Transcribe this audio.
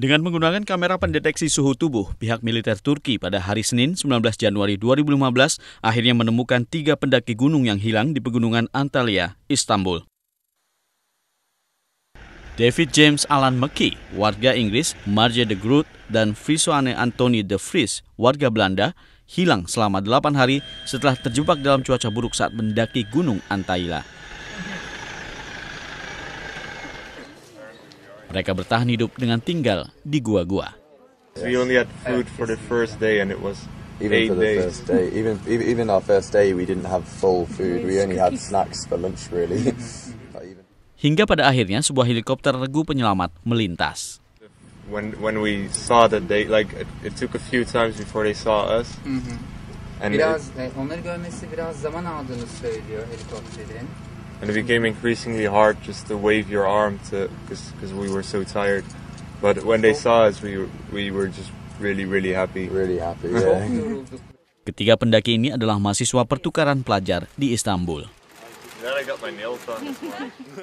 Dengan menggunakan kamera pendeteksi suhu tubuh, pihak militer Turki pada hari Senin 19 Januari 2015 akhirnya menemukan tiga pendaki gunung yang hilang di pegunungan Antalya, Istanbul. David James Alan McKee, warga Inggris, Marge de Groot, dan Frisoane Anthony de Vries, warga Belanda, hilang selama delapan hari setelah terjebak dalam cuaca buruk saat mendaki Gunung Antaila. Mereka bertahan hidup dengan tinggal di gua-gua. We only had food for the first day and it was even for the days. first day. Even even our first day we didn't have full food. We only had snacks for lunch really. Hingga pada akhirnya sebuah helikopter regu penyelamat melintas. When when we saw that they like it, it took a few times before they saw us. Mm -hmm. And biraz it, e, onları görmesi biraz zaman aldığını söylüyor helikopterin. and it became increasingly hard just to wave your arm to because we were so tired. But when they saw us, we we were just really really happy. Really happy. Yeah. Ketiga pendaki ini adalah mahasiswa pertukaran pelajar di Istanbul.